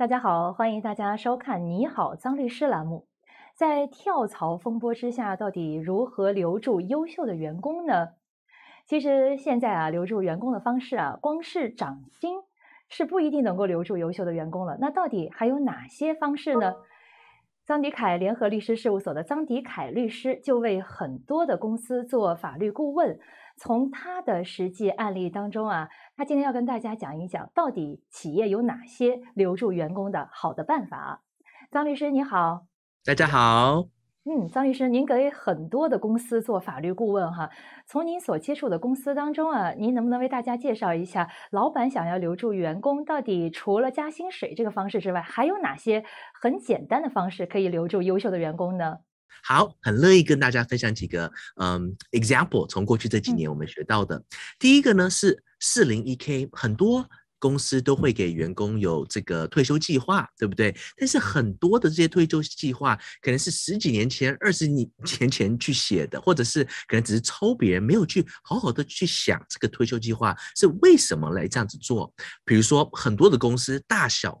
大家好，欢迎大家收看《你好，张律师》栏目。在跳槽风波之下，到底如何留住优秀的员工呢？其实现在啊，留住员工的方式啊，光是涨薪是不一定能够留住优秀的员工了。那到底还有哪些方式呢？张迪凯联合律师事务所的张迪凯律师就为很多的公司做法律顾问。从他的实际案例当中啊，他今天要跟大家讲一讲，到底企业有哪些留住员工的好的办法。张律师你好，大家好。嗯，张律师，您给很多的公司做法律顾问哈，从您所接触的公司当中啊，您能不能为大家介绍一下，老板想要留住员工，到底除了加薪水这个方式之外，还有哪些很简单的方式可以留住优秀的员工呢？好，很乐意跟大家分享几个嗯 example，从过去这几年我们学到的。第一个呢是四零一 k，很多公司都会给员工有这个退休计划，对不对？但是很多的这些退休计划可能是十几年前、二十年前前去写的，或者是可能只是抄别人，没有去好好的去想这个退休计划是为什么来这样子做。比如说很多的公司大小。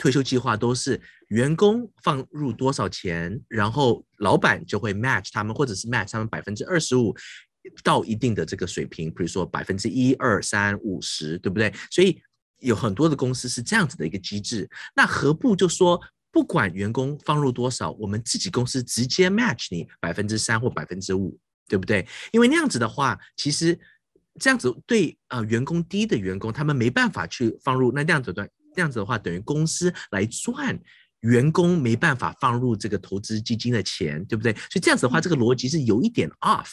退休计划都是员工放入多少钱，然后老板就会 match 他们，或者是 match 他们百分之二十五到一定的这个水平，比如说百分之一、二、三、五十，对不对？所以有很多的公司是这样子的一个机制。那何不就说，不管员工放入多少，我们自己公司直接 match 你百分之三或百分之五，对不对？因为那样子的话，其实这样子对呃员工低的员工他们没办法去放入，那这样子对。这样子的话，等于公司来赚，员工没办法放入这个投资基金的钱，对不对？所以这样子的话，这个逻辑是有一点 off。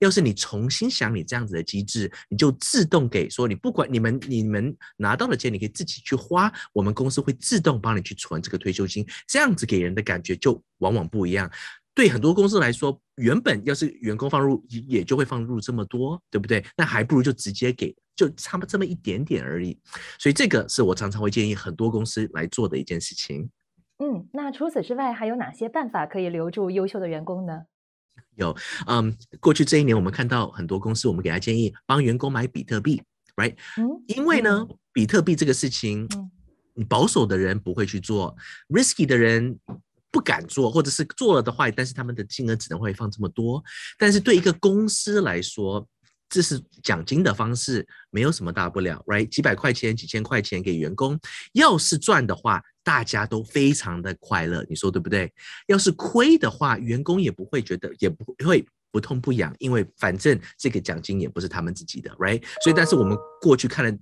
要是你重新想你这样子的机制，你就自动给说，你不管你们你们拿到的钱，你可以自己去花，我们公司会自动帮你去存这个退休金。这样子给人的感觉就往往不一样。对很多公司来说。原本要是员工放入也就会放入这么多，对不对？那还不如就直接给，就差不这么一点点而已。所以这个是我常常会建议很多公司来做的一件事情。嗯，那除此之外还有哪些办法可以留住优秀的员工呢？有嗯，过去这一年我们看到很多公司，我们给他建议帮员工买比特币，right？因为呢，比特币这个事情，保守的人不会去做，risky 的人。不敢做，或者是做了的话，但是他们的金额只能会放这么多。但是对一个公司来说，这是奖金的方式，没有什么大不了，right？几百块钱、几千块钱给员工，要是赚的话，大家都非常的快乐，你说对不对？要是亏的话，员工也不会觉得，也不会不痛不痒，因为反正这个奖金也不是他们自己的，right？所以，但是我们过去看了。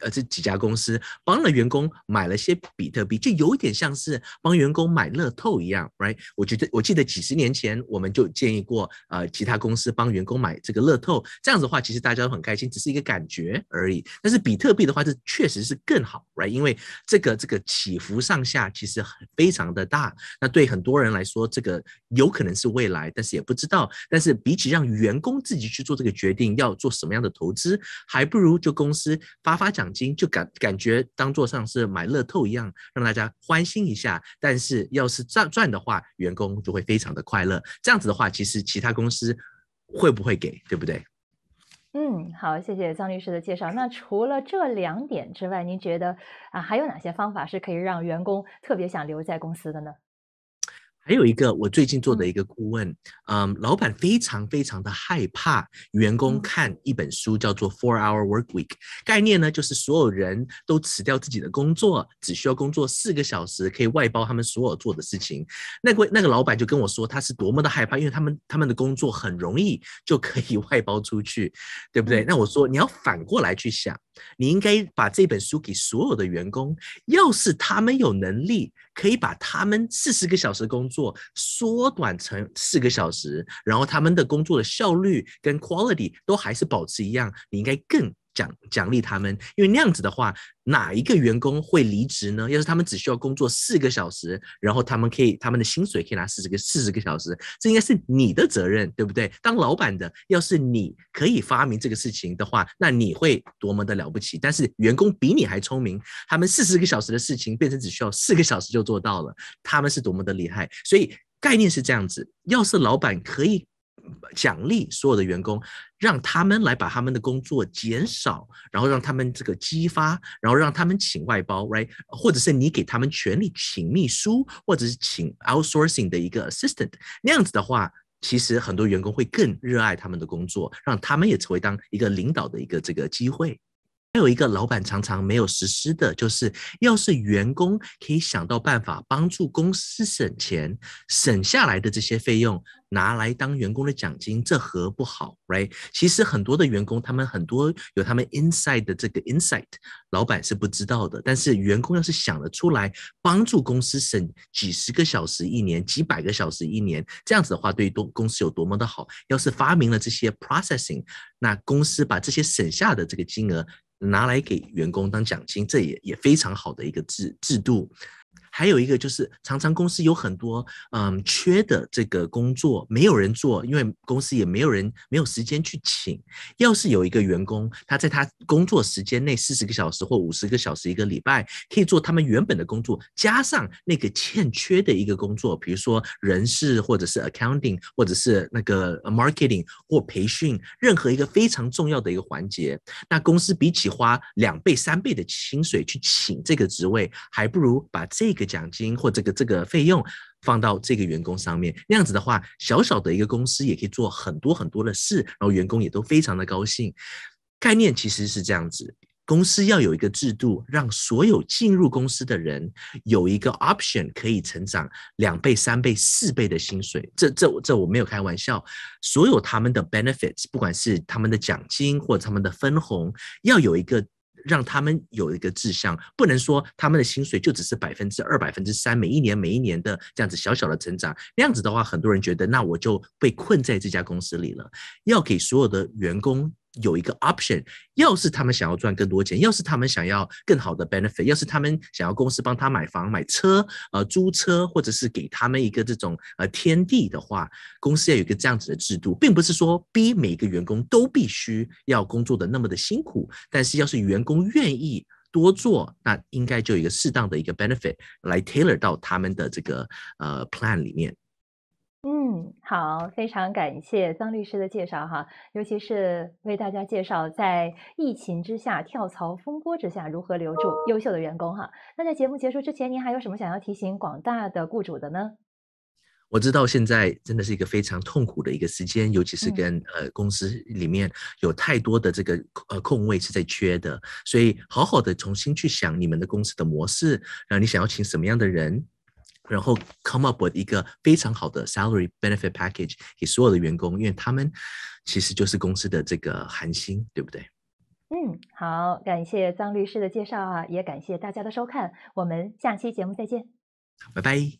呃，这几家公司帮了员工买了些比特币，就有点像是帮员工买乐透一样，right？我觉得我记得几十年前我们就建议过，呃，其他公司帮员工买这个乐透，这样子的话，其实大家都很开心，只是一个感觉而已。但是比特币的话，这确实是更好，right？因为这个这个起伏上下其实非常的大。那对很多人来说，这个有可能是未来，但是也不知道。但是比起让员工自己去做这个决定，要做什么样的投资，还不如就公司发发。奖金就感感觉当做上是买乐透一样，让大家欢心一下。但是要是赚赚的话，员工就会非常的快乐。这样子的话，其实其他公司会不会给，对不对？嗯，好，谢谢张律师的介绍。那除了这两点之外，您觉得啊，还有哪些方法是可以让员工特别想留在公司的呢？还有一个，我最近做的一个顾问，嗯，老板非常非常的害怕员工看一本书，叫做《Four Hour Work Week》。概念呢，就是所有人都辞掉自己的工作，只需要工作四个小时，可以外包他们所有做的事情。那个那个老板就跟我说，他是多么的害怕，因为他们他们的工作很容易就可以 外包出去，对不对？那我说，你要反过来去想，你应该把这本书给所有的员工，要是他们有能力。可以把他们四十个小时工作缩短成四个小时，然后他们的工作的效率跟 quality 都还是保持一样，你应该更。奖奖励他们，因为那样子的话，哪一个员工会离职呢？要是他们只需要工作四个小时，然后他们可以，他们的薪水可以拿四十个四十个小时，这应该是你的责任，对不对？当老板的，要是你可以发明这个事情的话，那你会多么的了不起！但是员工比你还聪明，他们四十个小时的事情变成只需要四个小时就做到了，他们是多么的厉害！所以概念是这样子，要是老板可以。奖励所有的员工，让他们来把他们的工作减少，然后让他们这个激发，然后让他们请外包，right？或者是你给他们权利请秘书，或者是请 outsourcing 的一个 assistant，那样子的话，其实很多员工会更热爱他们的工作，让他们也成为当一个领导的一个这个机会。还有一个老板常常没有实施的，就是要是员工可以想到办法帮助公司省钱，省下来的这些费用拿来当员工的奖金，这何不好？Right？其实很多的员工，他们很多有他们 inside 的这个 insight，老板是不知道的。但是员工要是想得出来帮助公司省几十个小时一年、几百个小时一年，这样子的话，对多公司有多么的好？要是发明了这些 processing，那公司把这些省下的这个金额。拿来给员工当奖金，这也也非常好的一个制制度。还有一个就是，常常公司有很多嗯缺的这个工作没有人做，因为公司也没有人没有时间去请。要是有一个员工，他在他工作时间内四十个小时或五十个小时一个礼拜，可以做他们原本的工作，加上那个欠缺的一个工作，比如说人事或者是 accounting 或者是那个 marketing 或培训，任何一个非常重要的一个环节，那公司比起花两倍三倍的薪水去请这个职位，还不如把这个。奖金或这个这个费用放到这个员工上面，那样子的话，小小的一个公司也可以做很多很多的事，然后员工也都非常的高兴。概念其实是这样子：公司要有一个制度，让所有进入公司的人有一个 option 可以成长两倍、三倍、四倍的薪水。这、这、这我没有开玩笑。所有他们的 benefits，不管是他们的奖金或他们的分红，要有一个。让他们有一个志向，不能说他们的薪水就只是百分之二、百分之三，每一年每一年的这样子小小的成长。那样子的话，很多人觉得，那我就被困在这家公司里了。要给所有的员工。有一个 option，要是他们想要赚更多钱，要是他们想要更好的 benefit，要是他们想要公司帮他买房、买车，呃，租车，或者是给他们一个这种呃天地的话，公司要有一个这样子的制度，并不是说逼每个员工都必须要工作的那么的辛苦，但是要是员工愿意多做，那应该就有一个适当的一个 benefit 来 tailor 到他们的这个呃 plan 里面。嗯，好，非常感谢张律师的介绍哈，尤其是为大家介绍在疫情之下、跳槽风波之下如何留住优秀的员工哈。那在节目结束之前，您还有什么想要提醒广大的雇主的呢？我知道现在真的是一个非常痛苦的一个时间，尤其是跟呃公司里面有太多的这个呃空位是在缺的，所以好好的重新去想你们的公司的模式，然后你想要请什么样的人？然后 come up with 一个非常好的 salary benefit package 给所有的员工，因为他们其实就是公司的这个韩心，对不对？嗯，好，感谢张律师的介绍啊，也感谢大家的收看，我们下期节目再见，拜拜。